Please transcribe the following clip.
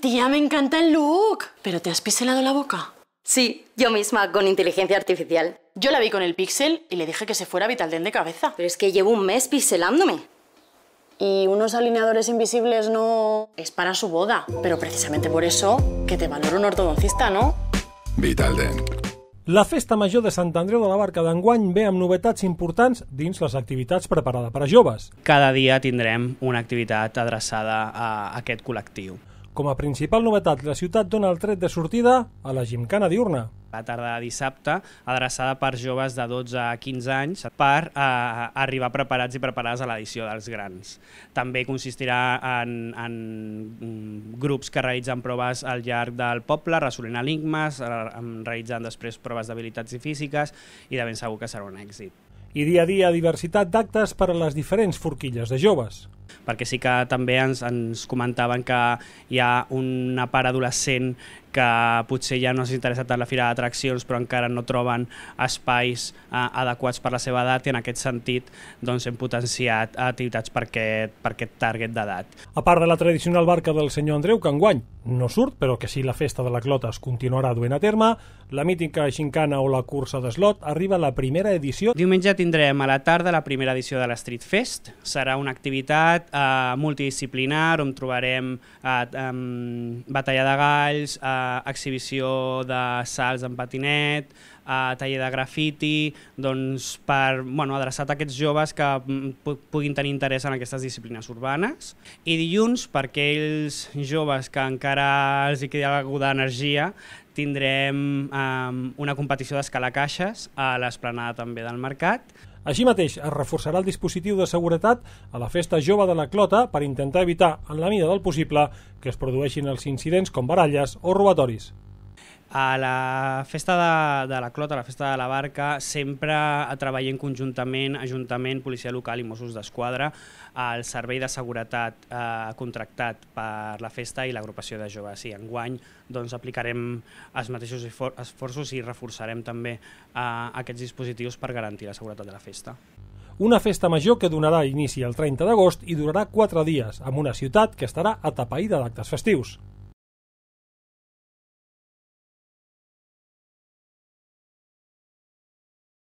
Tía, me encanta el look. ¿Pero te has piselado la boca? Sí, yo misma, con inteligencia artificial. Yo la vi con el pixel y le dije que se fuera Vitalden de cabeza. Pero es que llevo un mes piselándome. Y unos alineadores invisibles no... Es para su boda. Pero precisamente por eso que te valoro un ortodoncista, ¿no? Vitalden, La Festa Major de Sant Andreu de la Barca d'enguany ve amb novetats importants dins les activitats preparades per a joves. Cada dia tindrem una activitat adreçada a aquest col·lectiu. Com a principal novetat, la ciutat dona el tret de sortida a la gimcana diurna. La tarda de dissabte, adreçada per joves de 12 a 15 anys per eh, arribar preparats i preparades a l'edició dels grans. També consistirà en, en mm, grups que realitzen proves al llarg del poble, resolent enigmes, eh, realitzant després proves d'habilitats i físiques i de ben segur que serà un èxit. I dia a dia diversitat d'actes per a les diferents forquilles de joves perquè sí que també ens, ens comentaven que hi ha una part adolescent que potser ja no s'ha interessat tant la fira d'atraccions però encara no troben espais eh, adequats per la seva edat i en aquest sentit doncs, hem potenciat activitats per aquest, per aquest target d'edat. A part de la tradicional barca del senyor Andreu, que enguany no surt, però que si la festa de la Clota es continuarà duent a terme, la mítica xincana o la cursa d'eslot arriba a la primera edició. Diumenge tindrem a la tarda la primera edició de la Street Fest. Serà una activitat eh, multidisciplinar on trobarem eh, eh, batalla de galls, eh, exhibició de salts en patinet, eh, taller de grafiti, doncs per, bueno, adreçar a aquests joves que mm, puguin tenir interès en aquestes disciplines urbanes. I dilluns, per aquells joves que encara els hi queda algú d'energia, tindrem eh, una competició d'escala caixes a l'esplanada també del mercat. Així mateix, es reforçarà el dispositiu de seguretat a la festa jove de la Clota per intentar evitar, en la mida del possible, que es produeixin els incidents com baralles o robatoris. A la festa de, de la Clota, a la festa de la Barca, sempre treballem conjuntament Ajuntament, Policia Local i Mossos d'Esquadra al servei de seguretat eh, contractat per la festa i l'agrupació de joves. I sí, enguany doncs, aplicarem els mateixos esfor esforços i reforçarem també eh, aquests dispositius per garantir la seguretat de la festa. Una festa major que donarà inici el 30 d'agost i durarà 4 dies, amb una ciutat que estarà atapeïda d'actes festius.